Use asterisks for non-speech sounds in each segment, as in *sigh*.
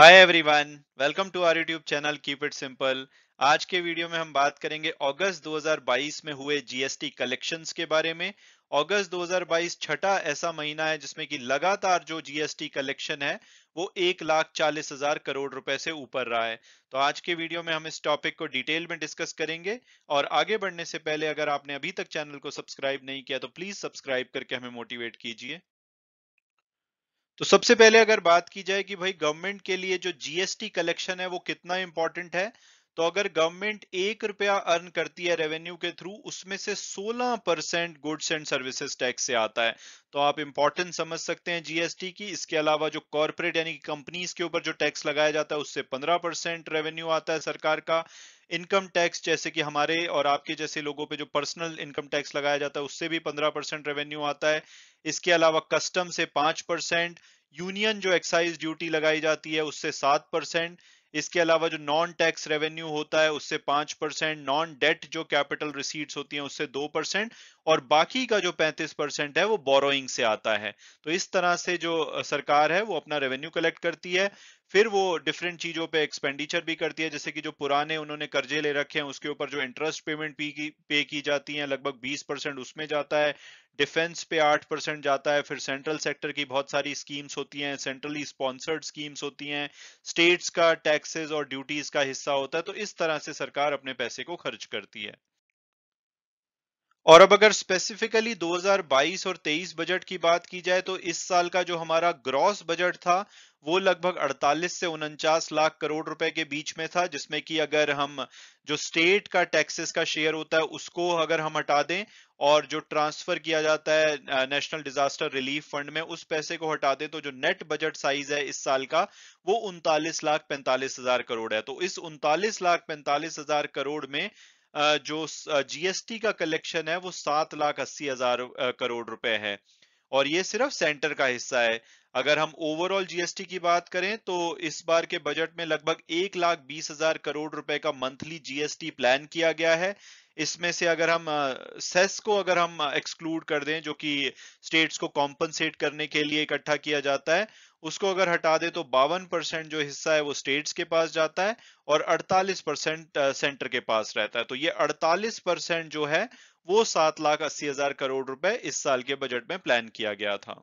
hi everyone welcome to our YouTube channel keep it simple आज के video में हम बात करेंगे अगस्त 2022 में हुए जीएसटी कलेक्शंस के बारे में अगस्त 2022 छठा ऐसा महीना है जिसमें कि लगातार जो जीएसटी कलेक्शन है वो एक लाख चालीस हजार करोड़ रुपए से ऊपर रहा है तो आज के वीडियो में हम इस टॉपिक को डिटेल में डिस्कस करेंगे और आगे बढ़ने से पहले अगर आपने अभी तक चैनल को सब्सक्राइब नहीं किया तो प्लीज सब्सक्राइब करके हमें मोटिवेट कीजिए तो सबसे पहले अगर बात की जाए कि भाई गवर्नमेंट के लिए जो जीएसटी कलेक्शन है वो कितना इंपॉर्टेंट है तो अगर गवर्नमेंट एक रुपया अर्न करती है रेवेन्यू के थ्रू उसमें से 16 percent goods and services tax से आता है तो आप इंपॉर्टेंट समझ सकते हैं जीएसटी की इसके अलावा जो कॉर्पोरेट यानी कंपनीज के ऊपर जो टैक्स लगाया जाता है उससे 15 परसेंट रेवेन्यू आता है सरकार का इनकम टैक्स जैसे कि हमारे और आपके जैसे लोगों पे जो पर्सनल इनकम टैक्स लगाया जाता है उससे भी 15 परसेंट रेवेन्यू आता है इसके अलावा कस्टम से 5 परसेंट यूनियन जो एक्साइज ड्यूटी लगाई जाती है उससे 7 परसेंट इसके अलावा जो नॉन टैक्स रेवेन्यू होता है उससे 5 परसेंट नॉन डेट जो कैपिटल रिसीट्स होती हैं उससे 2 परसेंट और बाकी का जो 35 परसेंट है वो बोरोइंग से आता है तो इस तरह से जो सरकार है वो अपना रेवेन्यू कलेक्ट करती है फिर वो डिफरेंट चीजों पे एक्सपेंडिचर भी करती है जैसे कि जो पुराने उन्होंने कर्जे ले रखे हैं उसके ऊपर जो इंटरेस्ट पेमेंट पे की पे की जाती है लगभग 20 परसेंट उसमें जाता है डिफेंस पे 8 परसेंट जाता है फिर सेंट्रल सेक्टर की बहुत सारी स्कीम्स होती हैं सेंट्रली स्पॉन्सर्ड स्कीम्स होती हैं स्टेट्स का टैक्सेस और ड्यूटीज का हिस्सा होता है तो इस तरह से सरकार अपने पैसे को खर्च करती है और अब अगर स्पेसिफिकली 2022 और 23 बजट की बात की जाए तो इस साल का जो हमारा ग्रॉस बजट था वो लगभग 48 से उनचास लाख करोड़ रुपए के बीच में था जिसमें कि अगर हम जो स्टेट का टैक्सेस का शेयर होता है उसको अगर हम हटा दें और जो ट्रांसफर किया जाता है नेशनल डिजास्टर रिलीफ फंड में उस पैसे को हटा दें तो जो नेट बजट साइज है इस साल का वो उनतालीस लाख पैंतालीस हजार करोड़ है तो इस उनतालीस लाख पैंतालीस हजार करोड़ में जो जीएसटी का कलेक्शन है वो सात लाख अस्सी हजार करोड़ रुपए है और ये सिर्फ सेंटर का हिस्सा है अगर हम ओवरऑल जीएसटी की बात करें तो इस बार के बजट में लगभग एक लाख बीस हजार करोड़ रुपए का मंथली जीएसटी प्लान किया गया है इसमें से अगर हम सेस को अगर हम एक्सक्लूड कर दें जो कि स्टेट्स को कॉम्पनसेट करने के लिए इकट्ठा किया जाता है उसको अगर हटा दे तो बावन परसेंट जो हिस्सा है वो स्टेट्स के पास जाता है और 48 परसेंट सेंटर के पास रहता है तो ये 48 परसेंट जो है वो सात लाख अस्सी हजार करोड़ रुपए इस साल के बजट में प्लान किया गया था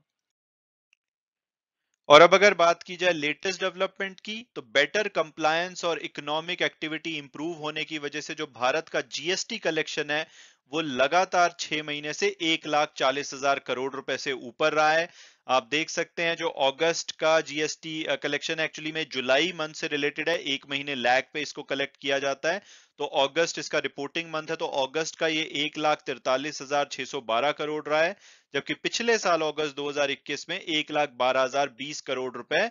और अब अगर बात की जाए लेटेस्ट डेवलपमेंट की तो बेटर कंप्लायंस और इकोनॉमिक एक्टिविटी इंप्रूव होने की वजह से जो भारत का जीएसटी कलेक्शन है वो लगातार छह महीने से एक लाख चालीस हजार करोड़ रुपए से ऊपर रहा है आप देख सकते हैं जो अगस्त का जीएसटी कलेक्शन एक्चुअली में जुलाई मंथ से रिलेटेड है एक महीने लैग पे इसको कलेक्ट किया जाता है तो अगस्त इसका रिपोर्टिंग मंथ है तो अगस्त का ये एक लाख तिरतालीस हजार छह सौ बारह करोड़ रहा है जबकि पिछले साल अगस्त 2021 में एक लाख बारह हजार बीस करोड़ रुपए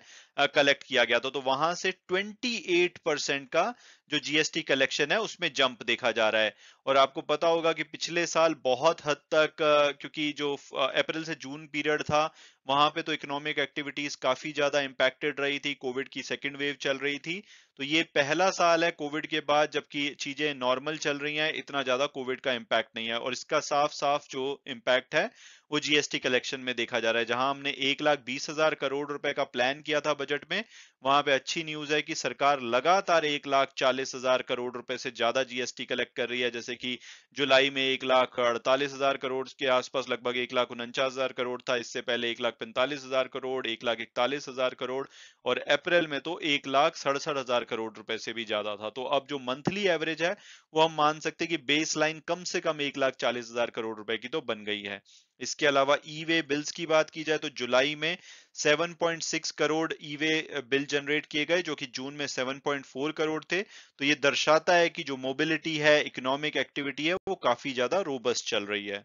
कलेक्ट किया गया था तो वहां से 28 परसेंट का जो जीएसटी कलेक्शन है उसमें जंप देखा जा रहा है और आपको पता होगा कि पिछले साल बहुत हद तक क्योंकि जो अप्रैल से जून पीरियड था वहां पे तो इकोनॉमिक एक्टिविटीज काफी ज्यादा इंपैक्टेड रही थी कोविड की सेकेंड वेव चल रही थी तो ये पहला साल है कोविड के बाद जबकि चीजें नॉर्मल चल रही हैं इतना ज्यादा कोविड का इम्पैक्ट नहीं है और इसका साफ साफ जो इम्पैक्ट है वो जीएसटी कलेक्शन में देखा जा रहा है जहां हमने एक लाख बीस हजार करोड़ रुपए का प्लान किया था बजट में वहां पे अच्छी न्यूज है कि सरकार लगातार एक लाख चालीस हजार करोड़ रुपए से ज्यादा जीएसटी कलेक्ट कर रही है जैसे कि जुलाई में एक लाख अड़तालीस हजार करोड़ के आसपास लगभग एक लाख उनचास हजार करोड़ था इससे पहले एक लाख पैंतालीस हजार करोड़ एक लाख इकतालीस हजार करोड़ और अप्रैल में तो एक लाख सड़सठ हजार हजार करोड़ रुपए से भी ज्यादा था तो अब जो मंथली एवरेज है वो हम मान सकते हैं कि बेस लाइन कम से कम एक लाख चालीस हजार करोड़ रुपए की तो बन गई है इसके अलावा ई वे बिल्स की बात की जाए तो जुलाई में 7.6 crore e way bill generate किए गए जो कि जून में 7.4 करोड़ थे तो ये दर्शाता है कि जो मोबिलिटी है इकोनॉमिक एक्टिविटी है वो काफी ज्यादा रोबस्ट चल रही है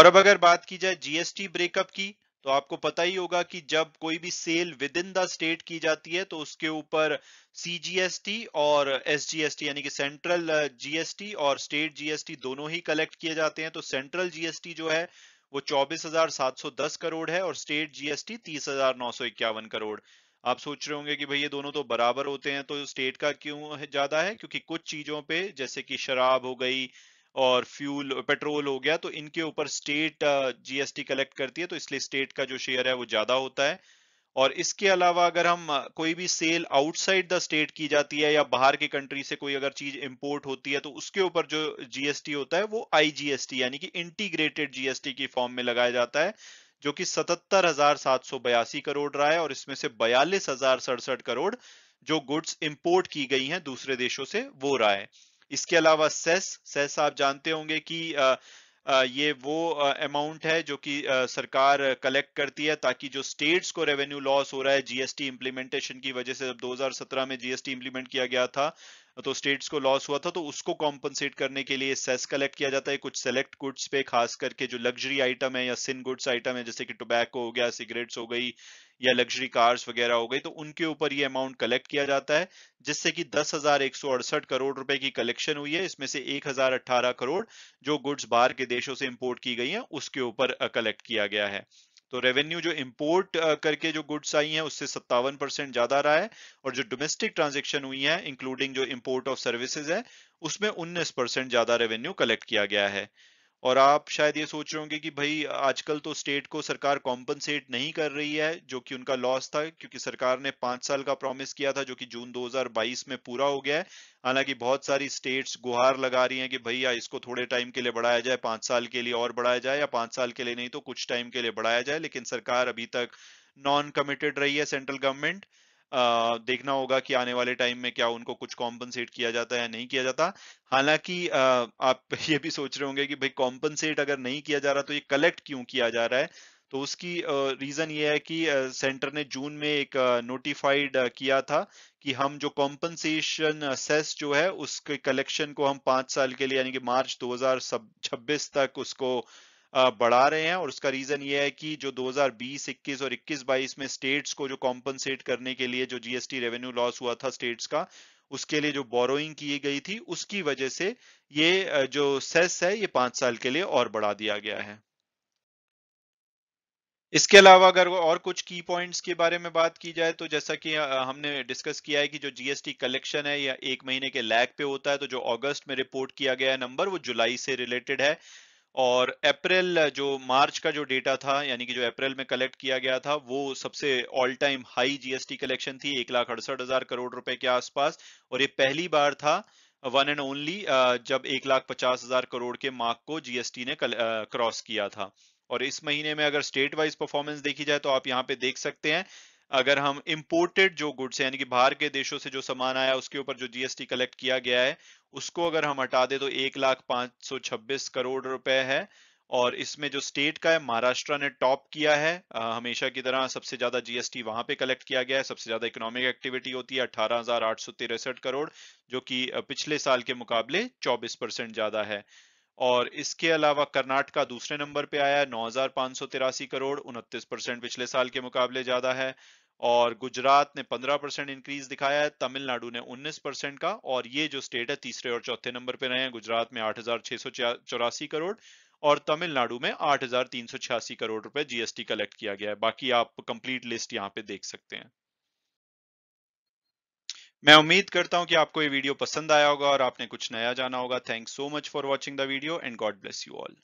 और अब अगर बात की जाए जीएसटी ब्रेकअप की तो आपको पता ही होगा कि जब कोई भी sale within the state की जाती है तो उसके ऊपर सीजीएसटी और एसजीएसटी यानी कि सेंट्रल जीएसटी uh, और स्टेट जीएसटी दोनों ही कलेक्ट किए जाते हैं तो सेंट्रल जीएसटी जो है वो 24,710 करोड़ है और स्टेट जीएसटी 30,951 करोड़ आप सोच रहे होंगे कि भाई ये दोनों तो बराबर होते हैं तो स्टेट का क्यों ज्यादा है क्योंकि कुछ चीजों पे जैसे कि शराब हो गई और फ्यूल पेट्रोल हो गया तो इनके ऊपर स्टेट जीएसटी कलेक्ट करती है तो इसलिए स्टेट का जो शेयर है वो ज्यादा होता है और इसके अलावा अगर हम कोई भी सेल आउटसाइड द स्टेट की जाती है या बाहर की कंट्री से कोई अगर चीज इंपोर्ट होती है तो उसके ऊपर जो जीएसटी होता है वो आईजीएसटी यानी कि इंटीग्रेटेड जीएसटी की फॉर्म में लगाया जाता है जो कि सतहत्तर हजार सात सौ बयासी करोड़ रहा है और इसमें से बयालीस हजार सड़सठ करोड़ जो गुड्स इंपोर्ट की गई हैं दूसरे देशों से वो रहा है इसके अलावा सेस सेस आप जानते होंगे कि ये वो अमाउंट है जो कि सरकार कलेक्ट करती है ताकि जो स्टेट्स को रेवेन्यू लॉस हो रहा है जीएसटी इंप्लीमेंटेशन की वजह से जब 2017 में जीएसटी इंप्लीमेंट किया गया था तो स्टेट्स को लॉस हुआ था तो उसको कॉम्पनसेट करने के लिए सेस कलेक्ट किया जाता है कुछ सेलेक्ट गुड्स पे खास करके जो लग्जरी आइटम है या सिन गुड्स आइटम है जैसे कि टोबैको हो गया सिगरेट्स हो गई या लग्जरी कार्स वगैरह हो गई तो उनके ऊपर ये अमाउंट कलेक्ट किया जाता है जिससे कि दस हजार एक सौ अड़सठ करोड़ रुपए की कलेक्शन हुई है इसमें से एक हजार अट्ठारह करोड़ जो गुड्स बाहर के देशों से इंपोर्ट की गई है उसके ऊपर कलेक्ट किया गया है तो रेवेन्यू जो इम्पोर्ट uh, करके जो गुड्स आई हैं उससे सत्तावन परसेंट ज्यादा रहा है और जो डोमेस्टिक ट्रांजेक्शन हुई है इंक्लूडिंग जो इम्पोर्ट ऑफ सर्विसेज है उसमें उन्नीस परसेंट ज्यादा रेवेन्यू कलेक्ट किया गया है और आप शायद ये सोच रहे होंगे कि भाई आजकल तो स्टेट को सरकार कॉम्पनसेट नहीं कर रही है जो कि उनका लॉस था क्योंकि सरकार ने पांच साल का प्रॉमिस किया था जो कि जून 2022 में पूरा हो गया है हालांकि बहुत सारी स्टेट्स गुहार लगा रही हैं कि भैया इसको थोड़े टाइम के लिए बढ़ाया जाए पांच साल के लिए और बढ़ाया जाए या पांच साल के लिए नहीं तो कुछ टाइम के लिए बढ़ाया जाए लेकिन सरकार अभी तक नॉन कमिटेड रही है सेंट्रल गवर्नमेंट देखना होगा कि आने वाले टाइम में क्या उनको कुछ कॉम्पनसेट किया जाता है नहीं किया जाता हालांकि आप *laughs* ये भी सोच रहे होंगे कि भाई कॉम्पनसेट अगर नहीं किया जा रहा तो ये कलेक्ट क्यों किया जा रहा है तो उसकी रीजन ये है कि सेंटर ने जून में एक नोटिफाइड किया था कि हम जो कॉम्पनसेशन सेस जो है उसके कलेक्शन को हम पांच साल के लिए यानी कि मार्च 2026 तक उसको बढ़ा रहे हैं और उसका रीजन ये है कि जो 2020 21 और 21 22 में स्टेट्स को जो कॉम्पनसेट करने के लिए जो जीएसटी रेवेन्यू लॉस हुआ था स्टेट्स का उसके लिए जो बोरोइंग की गई थी उसकी वजह से ये जो सेस है ये पांच साल के लिए और बढ़ा दिया गया है इसके अलावा अगर और कुछ की पॉइंट्स के बारे में बात की जाए तो जैसा कि हमने डिस्कस किया है कि जो जीएसटी कलेक्शन है या एक महीने के लैग पे होता है तो जो अगस्त में रिपोर्ट किया गया है नंबर वो जुलाई से रिलेटेड है और अप्रैल जो मार्च का जो डेटा था यानी कि जो अप्रैल में कलेक्ट किया गया था वो सबसे all time high GST collection थी एक लाख अड़सठ हजार करोड़ रुपए के आसपास और ये पहली बार था वन एंड ओनली जब एक लाख पचास हजार करोड़ के मार्क को जीएसटी ने क्रॉस किया था और इस महीने में अगर स्टेट वाइज परफॉर्मेंस देखी जाए तो आप यहाँ पे देख सकते हैं अगर हम इम्पोर्टेड जो गुड्स यानी कि बाहर के देशों से जो सामान आया उसके ऊपर जो जीएसटी कलेक्ट किया गया है उसको अगर हम हटा दे तो एक लाख पांच सौ छब्बीस करोड़ रुपए है और इसमें जो स्टेट का है महाराष्ट्र ने टॉप किया है आ, हमेशा की तरह सबसे ज्यादा जीएसटी वहां पे कलेक्ट किया गया है सबसे ज्यादा इकोनॉमिक एक्टिविटी होती है अठारह करोड़ जो कि पिछले साल के मुकाबले 24 परसेंट ज्यादा है और इसके अलावा कर्नाटका दूसरे नंबर पे आया है नौ करोड़ उनतीस परसेंट पिछले साल के मुकाबले ज्यादा है और गुजरात ने 15 परसेंट इंक्रीज दिखाया है तमिलनाडु ने 19 परसेंट का और ये जो स्टेट है तीसरे और चौथे नंबर पे रहे हैं गुजरात में आठ करोड़ और तमिलनाडु में आठ करोड़ रुपए जीएसटी कलेक्ट किया गया है बाकी आप कंप्लीट लिस्ट यहाँ पे देख सकते हैं मैं उम्मीद करता हूं कि आपको ये वीडियो पसंद आया होगा और आपने कुछ नया जाना होगा thanks so much for watching the video and God bless you all